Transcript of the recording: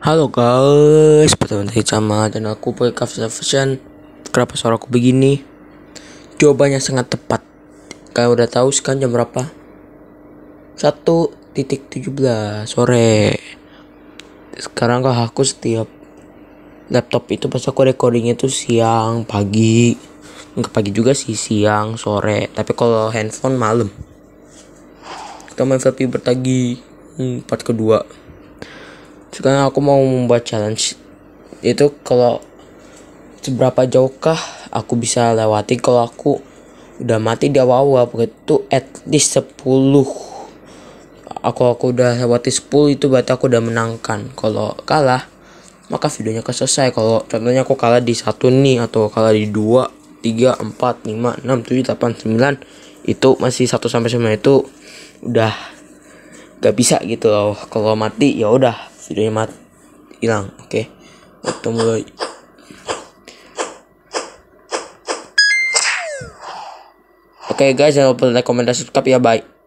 Halo guys, bertemu lagi sama dan aku Boy Fashion. Kenapa suaraku begini? Jawabannya sangat tepat. Kalian udah tahu sekarang jam berapa? 1.17 sore. Sekarang kok aku setiap laptop itu pas aku recordingnya itu siang, pagi. Enggak pagi juga sih, siang, sore. Tapi kalau handphone malam. Kita main Flappy bertagi. Hmm, part kedua sekarang aku mau membuat challenge itu kalau seberapa jauhkah aku bisa lewati kalau aku udah mati di awal-awal itu at least 10 aku aku udah lewati 10 itu berarti aku udah menangkan kalau kalah maka videonya akan selesai kalau contohnya aku kalah di satu nih atau kalah di dua tiga empat lima enam tujuh delapan sembilan itu masih satu sampai sembilan itu udah gak bisa gitu loh kalau mati ya udah sudah ya, mat hilang oke okay? ketemu lagi oke okay, guys jangan lupa like komen dan subscribe ya bye